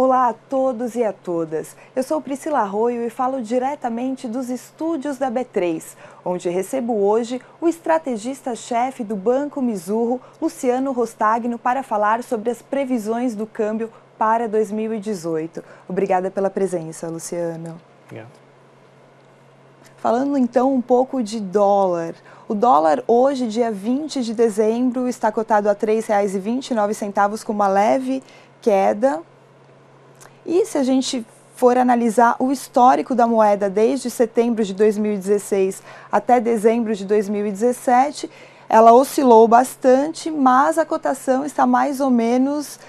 Olá a todos e a todas. Eu sou Priscila Arroio e falo diretamente dos estúdios da B3, onde recebo hoje o estrategista-chefe do Banco Mizurro, Luciano Rostagno, para falar sobre as previsões do câmbio para 2018. Obrigada pela presença, Luciano. Obrigado. Falando então um pouco de dólar. O dólar hoje, dia 20 de dezembro, está cotado a R$ 3,29, com uma leve queda. E se a gente for analisar o histórico da moeda desde setembro de 2016 até dezembro de 2017, ela oscilou bastante, mas a cotação está mais ou menos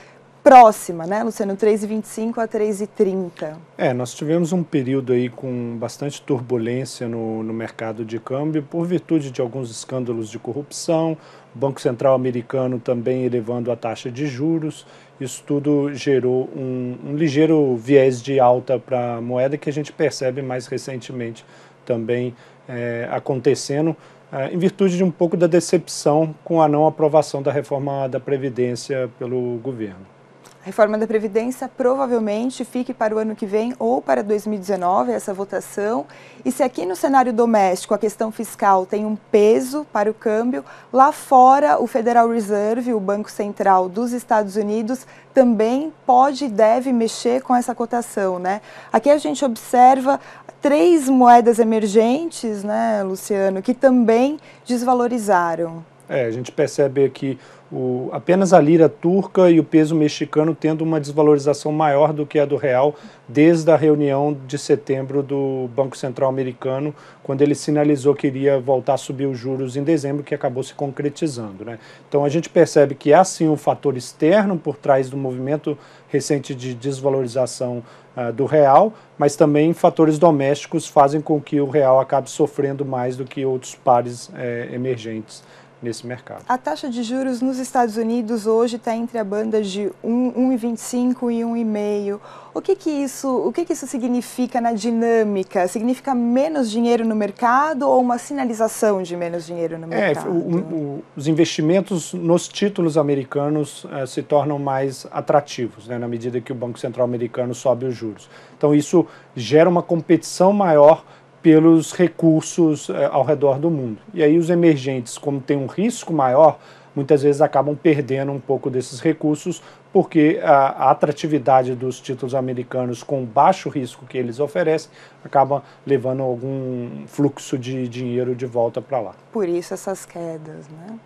próxima, né, Luciano? 3,25 a 3,30. É, nós tivemos um período aí com bastante turbulência no, no mercado de câmbio por virtude de alguns escândalos de corrupção, Banco Central americano também elevando a taxa de juros. Isso tudo gerou um, um ligeiro viés de alta para a moeda que a gente percebe mais recentemente também é, acontecendo. É, em virtude de um pouco da decepção com a não aprovação da reforma da Previdência pelo governo reforma da Previdência provavelmente fique para o ano que vem ou para 2019, essa votação. E se aqui no cenário doméstico a questão fiscal tem um peso para o câmbio, lá fora o Federal Reserve, o Banco Central dos Estados Unidos, também pode e deve mexer com essa cotação. Né? Aqui a gente observa três moedas emergentes, né, Luciano, que também desvalorizaram. É, a gente percebe aqui o, apenas a lira turca e o peso mexicano tendo uma desvalorização maior do que a do real desde a reunião de setembro do Banco Central americano, quando ele sinalizou que iria voltar a subir os juros em dezembro, que acabou se concretizando. Né? Então a gente percebe que há sim um fator externo por trás do movimento recente de desvalorização uh, do real, mas também fatores domésticos fazem com que o real acabe sofrendo mais do que outros pares eh, emergentes nesse mercado. A taxa de juros nos Estados Unidos hoje está entre a banda de 1,25 e 1,5. O que que isso, o que que isso significa na dinâmica? Significa menos dinheiro no mercado ou uma sinalização de menos dinheiro no é, mercado? É, o, o, os investimentos nos títulos americanos eh, se tornam mais atrativos, né, na medida que o Banco Central americano sobe os juros. Então isso gera uma competição maior pelos recursos eh, ao redor do mundo. E aí os emergentes, como tem um risco maior, muitas vezes acabam perdendo um pouco desses recursos, porque a, a atratividade dos títulos americanos com o baixo risco que eles oferecem acaba levando algum fluxo de dinheiro de volta para lá. Por isso essas quedas, né?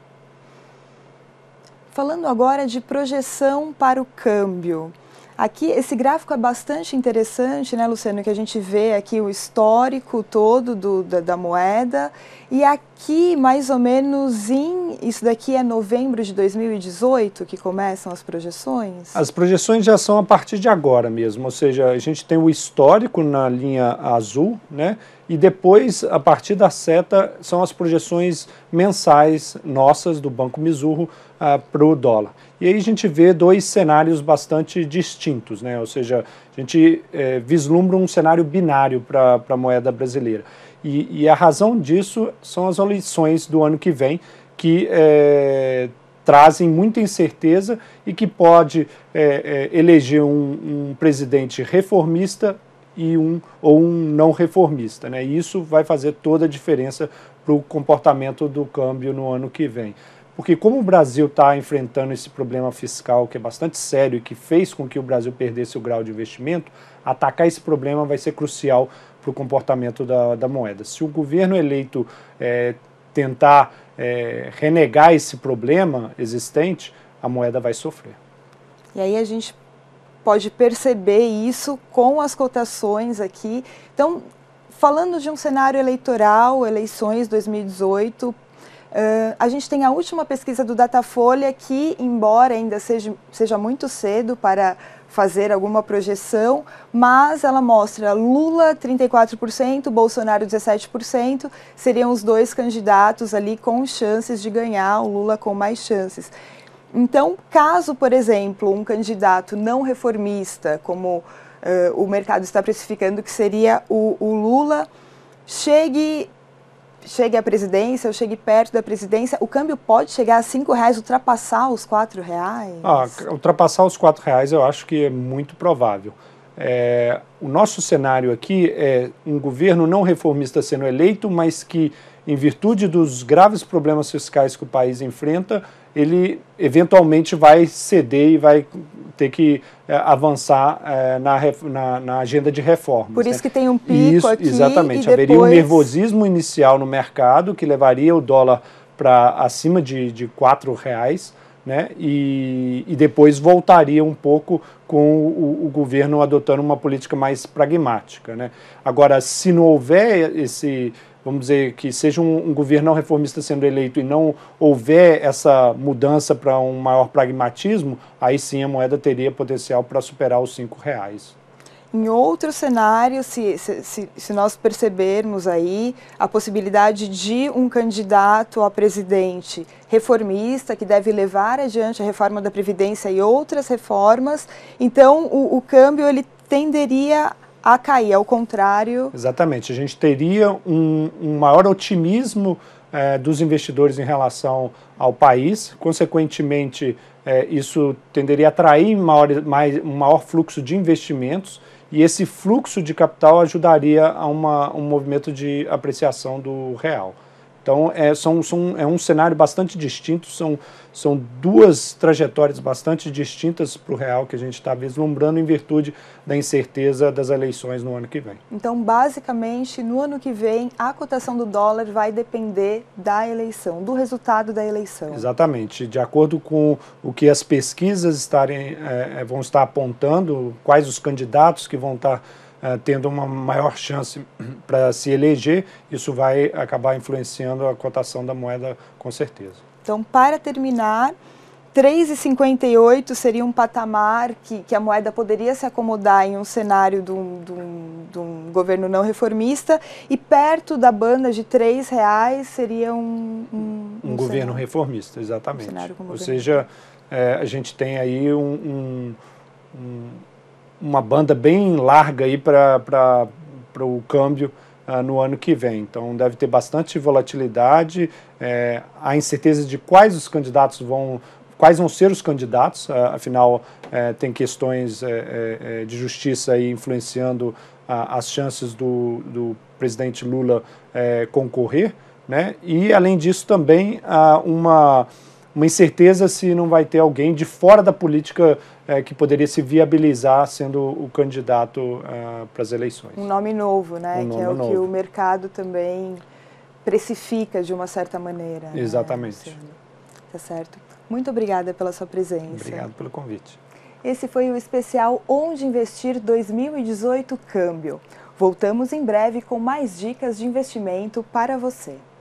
Falando agora de projeção para o câmbio. Aqui, esse gráfico é bastante interessante, né, Luciano, que a gente vê aqui o histórico todo do, da, da, moeda. E aqui, mais ou menos em, isso daqui é novembro de 2018 que começam as projeções? As projeções já são a partir de agora mesmo, ou seja, a gente tem o histórico na linha azul, né, e depois, a partir da seta, são as projeções mensais nossas do Banco Mizurro ah, uh, para o dólar. E aí a gente vê dois cenários bastante distintos, né? ou seja, a gente eh, vislumbra um cenário binário para a moeda brasileira. E, e, a razão disso são as eleições do ano que vem, que eh, trazem muita incerteza e que pode eh, eleger um, um presidente reformista e um ou um não reformista. Né? Isso vai fazer toda a diferença para o comportamento do câmbio no ano que vem. Porque como o Brasil está enfrentando esse problema fiscal que é bastante sério e que fez com que o Brasil perdesse o grau de investimento, atacar esse problema vai ser crucial para o comportamento da, da moeda. Se o governo eleito é, tentar é, renegar esse problema existente, a moeda vai sofrer. E aí a gente pode perceber isso com as cotações aqui. Então, falando de um cenário eleitoral, eleições 2018, uh, a gente tem a última pesquisa do Datafolha que, embora ainda seja, seja muito cedo para fazer alguma projeção, mas ela mostra Lula 34%, Bolsonaro 17%, seriam os dois candidatos ali com chances de ganhar, o Lula com mais chances. Então, caso, por exemplo, um candidato não reformista, como uh, o mercado está precificando que seria o, o Lula, chegue chegue à presidência, ou chegue perto da presidência, o câmbio pode chegar a cinco reais, ultrapassar os quatro reais? Ah, ultrapassar os quatro reais eu acho que é muito provável. É, o nosso cenário aqui é um governo não reformista sendo eleito, mas que, em virtude dos graves problemas fiscais que o país enfrenta, ele eventualmente vai ceder e vai ter que é, avançar é, na, na, na, agenda de reformas. Por isso né? que tem um pico isso, aqui Exatamente, depois... haveria um nervosismo inicial no mercado que levaria o dólar para acima de, de 4 reais, né? E, e depois voltaria um pouco com o, o, governo adotando uma política mais pragmática. Né? Agora, se não houver esse vamos dizer, que seja um, um, governo não reformista sendo eleito e não houver essa mudança para um maior pragmatismo, aí sim a moeda teria potencial para superar os cinco reais. Em outro cenário, se, se, se nós percebermos aí a possibilidade de um candidato a presidente reformista, que deve levar adiante a reforma da Previdência e outras reformas, então o, o câmbio ele tenderia a cair, ao contrário. Exatamente, a gente teria um, um maior otimismo é, dos investidores em relação ao país, consequentemente, é, isso tenderia a atrair maior, mais, um maior fluxo de investimentos e esse fluxo de capital ajudaria a uma, um movimento de apreciação do real. Então é, são, são, é um cenário bastante distinto, são, são duas trajetórias bastante distintas para o real que a gente está vislumbrando em virtude da incerteza das eleições no ano que vem. Então, basicamente, no ano que vem, a cotação do dólar vai depender da eleição, do resultado da eleição. Exatamente. De acordo com o que as pesquisas estarem, é, é vão estar apontando, quais os candidatos que vão estar eh, tendo uma maior chance para se eleger, isso vai acabar influenciando a cotação da moeda com certeza. Então, para terminar, 3,58 seria um patamar que, que a moeda poderia se acomodar em um cenário de um, de um, de um governo não reformista e perto da banda de 3 reais seria um... Um, um governo reformista, exatamente. Ou governo. seja, é, a gente tem aí um uma banda bem larga aí para o câmbio uh, no ano que vem. Então deve ter bastante volatilidade, é, eh, a incerteza de quais os candidatos vão, quais vão ser os candidatos, ah, afinal é, tem questões é, de justiça aí influenciando a, ah, as chances do, do presidente Lula concorrer, né? E além disso também uma uma incerteza se não vai ter alguém de fora da política é, que poderia se viabilizar sendo o candidato uh, para as eleições. Um nome novo, né? Um nome que é o novo. que o mercado também precifica de uma certa maneira. Né? Exatamente. Né? Tá certo. Muito obrigada pela sua presença. Obrigado pelo convite. Esse foi o especial Onde Investir 2018 Câmbio. Voltamos em breve com mais dicas de investimento para você.